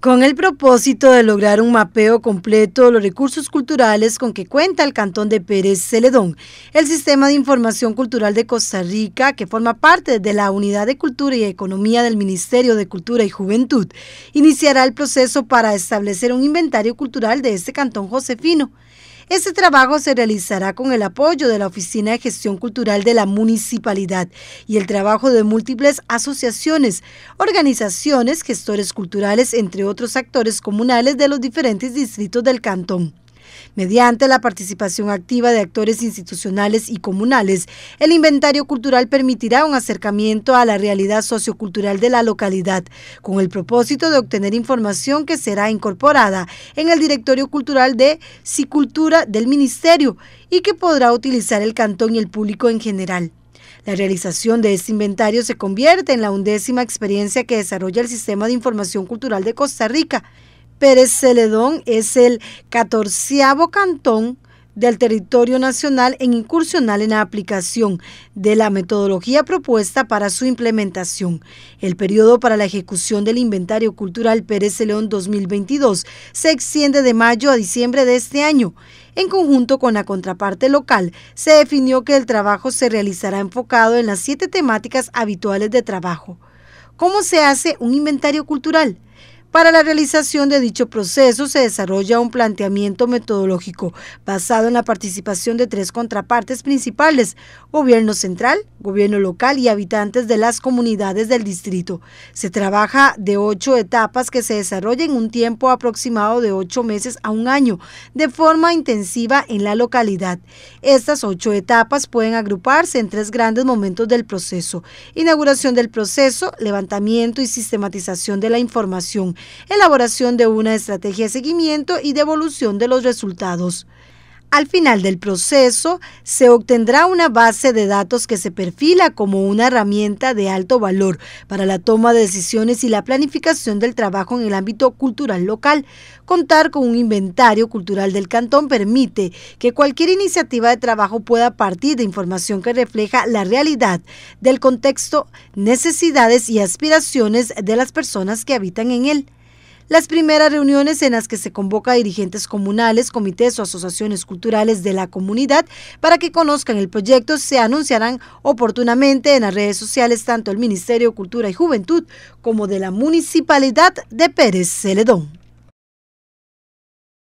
Con el propósito de lograr un mapeo completo de los recursos culturales con que cuenta el Cantón de Pérez Celedón, el Sistema de Información Cultural de Costa Rica, que forma parte de la Unidad de Cultura y Economía del Ministerio de Cultura y Juventud, iniciará el proceso para establecer un inventario cultural de este Cantón Josefino. Este trabajo se realizará con el apoyo de la Oficina de Gestión Cultural de la Municipalidad y el trabajo de múltiples asociaciones, organizaciones, gestores culturales, entre otros actores comunales de los diferentes distritos del cantón. Mediante la participación activa de actores institucionales y comunales, el inventario cultural permitirá un acercamiento a la realidad sociocultural de la localidad, con el propósito de obtener información que será incorporada en el Directorio Cultural de Cicultura del Ministerio y que podrá utilizar el cantón y el público en general. La realización de este inventario se convierte en la undécima experiencia que desarrolla el Sistema de Información Cultural de Costa Rica Pérez Celedón es el catorceavo cantón del territorio nacional en incursional en la aplicación de la metodología propuesta para su implementación. El periodo para la ejecución del inventario cultural Pérez Celedón 2022 se extiende de mayo a diciembre de este año. En conjunto con la contraparte local, se definió que el trabajo se realizará enfocado en las siete temáticas habituales de trabajo. ¿Cómo se hace un inventario cultural? Para la realización de dicho proceso se desarrolla un planteamiento metodológico basado en la participación de tres contrapartes principales, gobierno central, gobierno local y habitantes de las comunidades del distrito. Se trabaja de ocho etapas que se desarrollan en un tiempo aproximado de ocho meses a un año, de forma intensiva en la localidad. Estas ocho etapas pueden agruparse en tres grandes momentos del proceso. Inauguración del proceso, levantamiento y sistematización de la información elaboración de una estrategia de seguimiento y devolución de los resultados. Al final del proceso, se obtendrá una base de datos que se perfila como una herramienta de alto valor para la toma de decisiones y la planificación del trabajo en el ámbito cultural local. Contar con un inventario cultural del cantón permite que cualquier iniciativa de trabajo pueda partir de información que refleja la realidad del contexto, necesidades y aspiraciones de las personas que habitan en él. Las primeras reuniones en las que se convoca a dirigentes comunales, comités o asociaciones culturales de la comunidad para que conozcan el proyecto se anunciarán oportunamente en las redes sociales tanto del Ministerio de Cultura y Juventud como de la Municipalidad de Pérez Celedón.